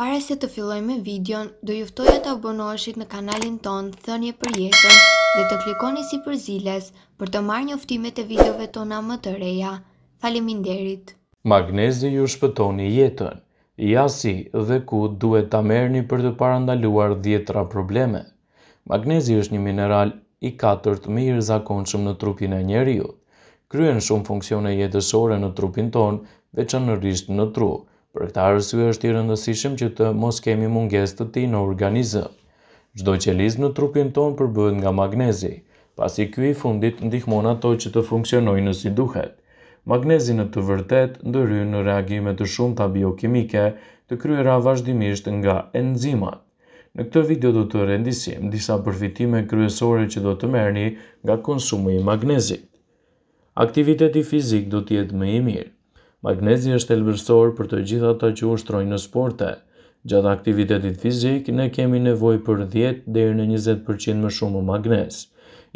Pare se të filloj me videon, do juftoja të abonoheshit në kanalin ton Thënje për jetën dhe të klikoni si për ziles për të marrë njoftimet e videove tona më të reja. Faleminderit. Magnezi ju shpëtoni jetën. Ja si dhe ku duhet ta merrni për të parandaluar djetra probleme. Magnezi është një mineral i katërt më i rrezikshëm në trupin e njeriu. Kryen shumë funksione jetësore në trupin ton, veçanërisht në tru. Për këtë arsye është i rëndësishëm që të mos kemi mungesë të tij në organizëm. Çdo qelizë në trupin ton përbëhet nga magnezi, pasi ky i fundit ndihmon ato që të funksionojnë si duhet. Magnezi në të vërtet ndërhyn në reagime të shumta biokimike të kryera vazhdimisht nga enzimat. Në këtë video do të rendisim disa përfitime kryesore që do të merrni nga konsumi i magnezit. Aktiviteti fizik do të jetë më i mirë. Magnezi është elbërsor për të gjitha të që ushtrojnë në sporte. Gjatë aktivitetit fizik, ne kemi nevoj për 10 dhe në 20% më shumë magnez,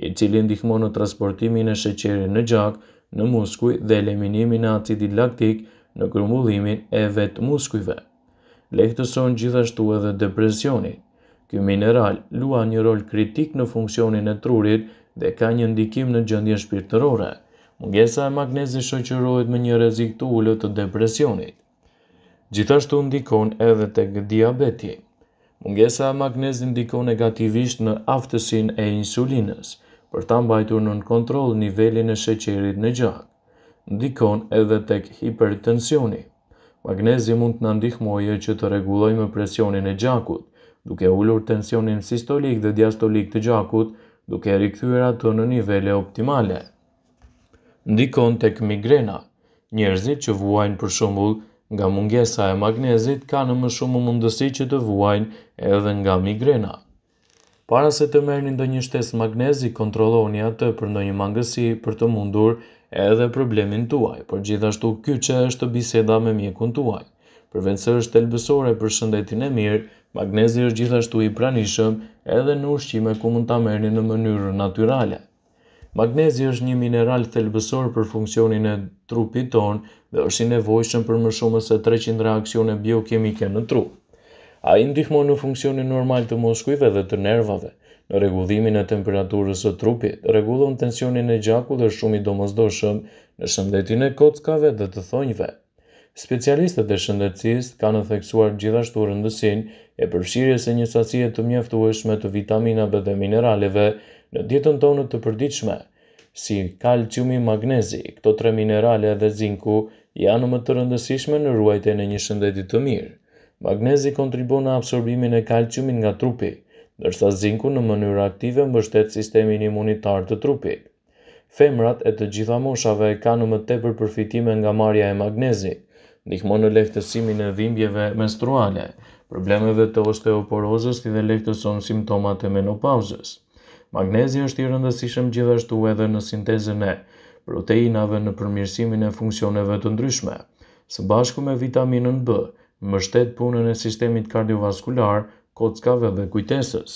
i cili ndihmo në transportimin e sheqeri në gjak, në muskuj dhe eliminimin e acidit laktik në grumbullimin e vetë muskujve. Lehtëson gjithashtu edhe depresioni. Ky mineral lua një rol kritik në funksionin e trurit dhe ka një ndikim në gjëndje shpirtërore. Mungesa e magnezi shoqërohet me një rezik të ulët të depresionit. Gjithashtu ndikon edhe të diabeti. Mungesa e magnezi ndikon negativisht në aftësin e insulinës, për ta mbajtur në në kontrol nivelin e sheqerit në gjak. Ndikon edhe të hipertensioni. Magnezi mund të nëndihmoje që të reguloj me presionin e gjakut, duke ullur tensionin sistolik dhe diastolik të gjakut, duke rikthyra të në nivele optimale ndikon tek migrena. Njerëzit që vuajnë për shembull nga mungesa e magnezit kanë më shumë mundësi që të vuajnë edhe nga migrena. Para se të merrni ndonjë shtesë magnezi, kontrolloni atë për ndonjë mangësi për të mundur edhe problemin tuaj, por gjithashtu ky që është biseda me mjekun tuaj. Përvencë është elbësore për shëndetin e mirë, magnezi është gjithashtu i pranishëm edhe në ushqime ku mund ta merrni në mënyrë natyrale. Magnezi është një mineral thelbësor për funksionin e trupit ton dhe është i nevojshëm për më shumë se 300 reaksione biokemike në tru. A i ndihmon në funksionin normal të moskujve dhe të nervave, në regullimin e temperaturës së trupit, regullon tensionin e gjaku dhe shumë i domozdoshëm në shëndetin e kockave dhe të thonjve. Specialistët e shëndetësisë kanë theksuar gjithashtu rëndësinë e përfshirjes së një sasie të mjaftueshme të vitaminave dhe mineraleve në dietën tonë të përditshme, si kalciumi, magnezi, këto tre minerale dhe zinku janë më të rëndësishme në ruajtjen e një shëndetit të mirë. Magnezi kontribon në absorbimin e kalciumit nga trupi, ndërsa zinku në mënyrë aktive mbështet sistemin imunitar të trupit. Femrat e të gjitha moshave kanë më tepër përfitime nga marrja e magnezit, ndihmon në lehtësimin e dhimbjeve menstruale, problemeve të osteoporozës dhe lehtëson simptomat e menopauzës. Magnezi është i rëndësishëm gjithashtu edhe në sintezën e proteinave në përmirësimin e funksioneve të ndryshme. Së bashku me vitaminën B, mbështet punën e sistemit kardiovaskular, kockave dhe kujtesës.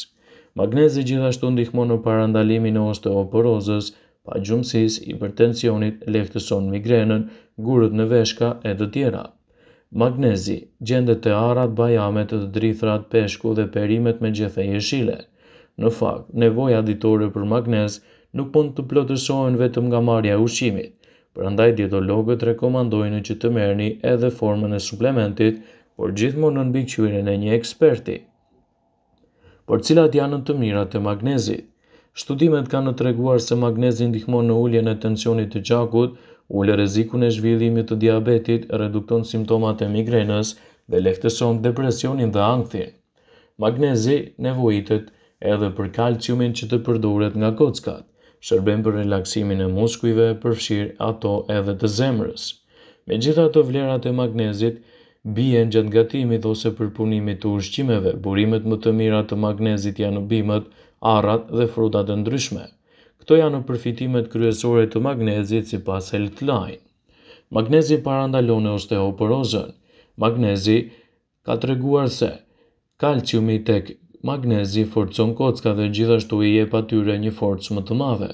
Magnezi gjithashtu ndihmon në parandalimin e osteoporozës, pa gjumësis, hipertensionit, lehtëson migrenën, gurët në veshka e të tjera. Magnezi, gjendet të arat, bajamet, të drithrat, peshku dhe perimet me gjethe e shile. Në fakt, nevoja ditore për magnez nuk mund të plotësohen vetëm nga marja ushqimit, përëndaj dietologët rekomandojnë që të merni edhe formën e suplementit, por gjithmonë në nënbikqyrin e një eksperti. Por cilat janë të mirat të magnezit? Shtudimet kanë treguar se magnezi ndihmon në uljen e tensionit të gjakut, ullë rrezikun e zhvillimit të diabetit, redukton simptomat e migrenës dhe lehtëson depresionin dhe ankthin. Magnezi nevojitet edhe për kalciumin që të përdoret nga kockat. Shërben për relaksimin e muskujve, përfshir ato edhe të zemrës. Me gjitha të vlerat e magnezit, bien gjatë gatimit ose përpunimit të ushqimeve, burimet më të mira të magnezit janë bimet, arrat dhe frutat e ndryshme. Këto janë përfitimet kryesore të magnezit si pas health line. Magnezi parandalone osteoporozën. Magnezi ka të reguar se kalciumi tek Magnezi forcon kocka dhe gjithashtu i jep atyre një forcë më të madhe.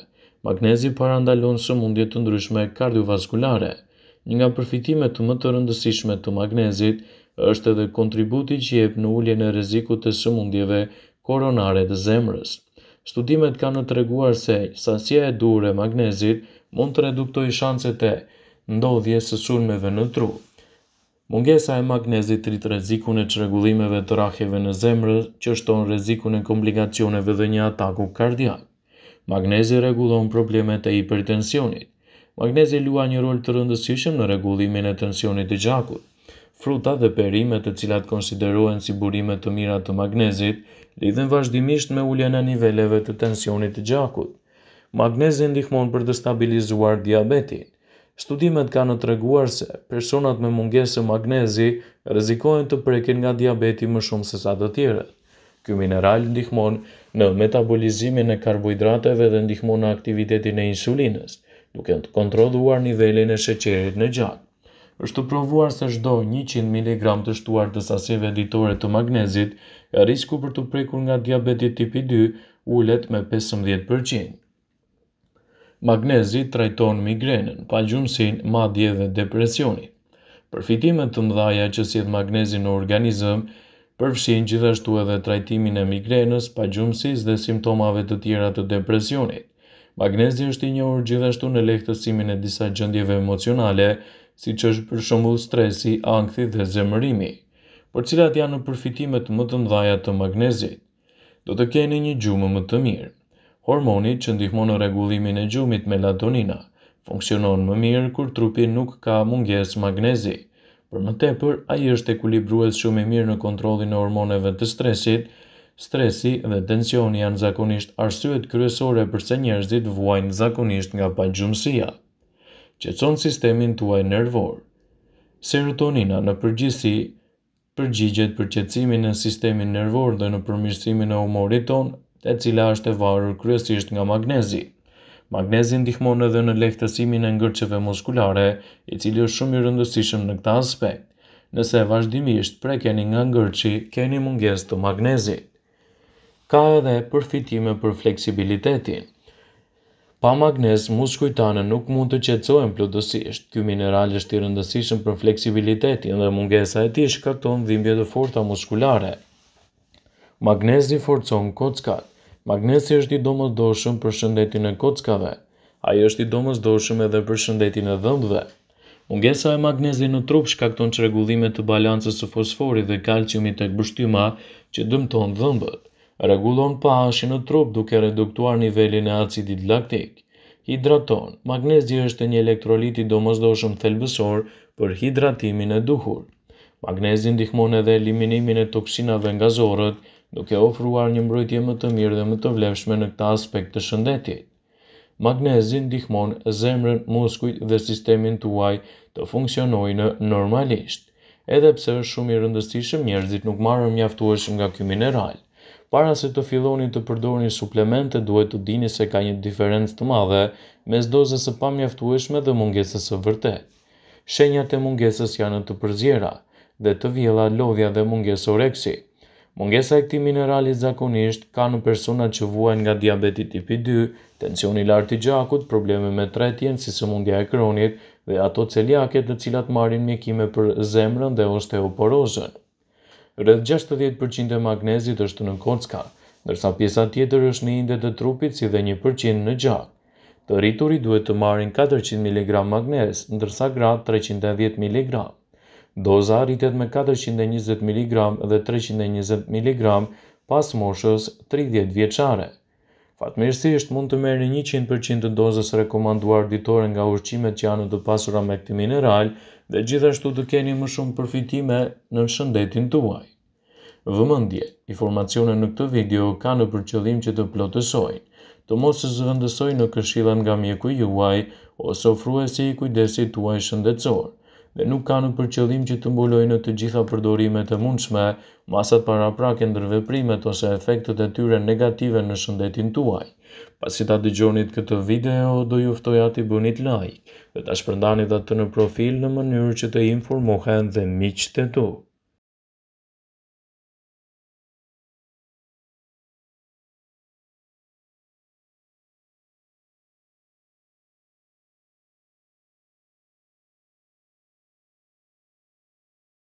Magnezi parandalon sëmundjet të ndryshme kardiovaskulare. Një nga përfitimet të më të rëndësishme të magnezit është edhe kontributi që jep në ullje në rezikut të sëmundjeve koronare të zemrës. Studimet kanë në treguar se sasje e dure magnezit mund të reduktoj shancet e ndodhje së sulmeve në trup. Mungesa e magnezit rrit rrezikun e çrregullimeve të raheve në zemrë, që shton rrezikun e komplikacioneve dhe një ataku kardiak. Magnezi rregullon problemet e hipertensionit. Magnezi luan një rol të rëndësishëm në rregullimin e tensionit të gjakut. Fruta dhe perimet të cilat konsiderohen si burime të mira të magnezit, lidhen vazhdimisht me uljen e niveleve të tensionit të gjakut. Magnezi ndihmon për të stabilizuar diabetin. Studimet ka në treguar se personat me mungesë magnezi rezikojnë të prekin nga diabeti më shumë se sa të tjere. Kjo mineral ndihmon në metabolizimin e karbohidrateve dhe ndihmon në aktivitetin e insulines, duke në të kontroluar nivelin e sheqerit në gjatë. është të provuar se çdo 100 mg të shtuar të sasive editore të magnezit, e risku për të prekur nga diabeti tipi 2 ullet me 15% magnezi trajton migrenën, pa gjumësin, madje dhe depresioni. Përfitimet të mdhaja që si dhe magnezi në organizëm, përfshin gjithashtu edhe trajtimin e migrenës, pa gjumësis dhe simptomave të tjera të depresionit. Magnezi është i njohur gjithashtu në lehtësimin e disa gjendjeve emocionale, si që është për shumë stresi, angthi dhe zemërimi, për cilat janë në përfitimet më të mdhaja të magnezit. Do të keni një gjumë më të mirë hormoni që ndihmon në regullimin e gjumit melatonina, funksionon më mirë kur trupi nuk ka munges magnezi. Për më tepër, a i është ekulibruet shumë i mirë në kontrolin e hormoneve të stresit, stresi dhe tensioni janë zakonisht arsyet kryesore përse njerëzit vuajnë zakonisht nga gjumësia. Qetson sistemin tuaj nervor. Serotonina në përgjithësi përgjigjet për qetësimin e sistemin nervor dhe në përmirësimin e humorit ton, e cila është e varur kryesisht nga magnezi. Magnezi ndihmon edhe në lehtësimin e ngërçeve muskulare, i cili është shumë i rëndësishëm në këtë aspekt. Nëse vazhdimisht prekeni nga ngërçi, keni mungesë të magnezit. Ka edhe përfitime për fleksibilitetin. Pa magnez, muskujt tanë nuk mund të qetësohen plotësisht. Ky mineral është i rëndësishëm për fleksibilitetin dhe mungesa e tij shkakton dhimbje të forta muskulare. Magnezi forcon kockat. Magnesi është i domës doshëm për shëndetin e kockave. A është i domës doshëm edhe për shëndetin e dhëmbëve. Ungesa e magnesi në trup shkakton që regullime të balancës së fosfori dhe kalciumit të këbështyma që dëmton dhëmbët. Regullon pahashin në trup duke reduktuar nivelin e acidit laktik. Hidraton, magnezi është një elektrolit i domosdoshëm thelbësor për hidratimin e duhur. Magnezi ndihmon edhe eliminimin e toksinave nga zorët, duke ofruar një mbrojtje më të mirë dhe më të vlefshme në këtë aspekt të shëndetit. Magnezi ndihmon zemrën, muskujt dhe sistemin tuaj të funksionojnë normalisht, edhe pse është shumë i rëndësishëm njerëzit nuk marrin mjaftueshëm nga ky mineral. Para se të filloni të përdorni suplemente, duhet të dini se ka një diferencë të madhe mes dozës së pamjaftueshme dhe mungesës së vërtetë. Shenjat e mungesës janë të përzjera dhe të vjella lodhja dhe mungesë oreksi. Mungesa e këti mineralit zakonisht ka në personat që vuajn nga diabeti tipi 2, tensioni lartë i gjakut, probleme me tretjen si së mundja e kronit dhe ato celiaket dhe cilat marin mjekime për zemrën dhe osteoporozën. Rëdh 60% e magnezit është në kocka, ndërsa pjesa tjetër është në indet e trupit si dhe 1% në gjak. Të rriturit duhet të marin 400 mg magnez, ndërsa grat 310 mg. Doza rritet me 420 mg dhe 320 mg pas moshës 30 vjeçare. Fatmirësisht mund të merë një 100% të dozës rekomanduar ditore nga ushqimet që janë të pasura me këti mineral dhe gjithashtu të keni më shumë përfitime në shëndetin tuaj. Vëmëndje, informacione në këtë video ka në përqëllim që të plotësojnë, të mos të zëvëndësojnë në këshilën nga mjeku juaj ose ofruesi i kujdesit tuaj shëndetësorë dhe nuk kanë për qëllim që të mbulojnë të gjitha përdorimet e mundshme, masat para prake ndërveprimet ose efektet e tyre negative në shëndetin tuaj. Pas që ta dëgjonit këtë video, do juftoj ati bënit like, dhe ta shpërndani dhe të në profil në mënyrë që të informohen dhe miqët e tu.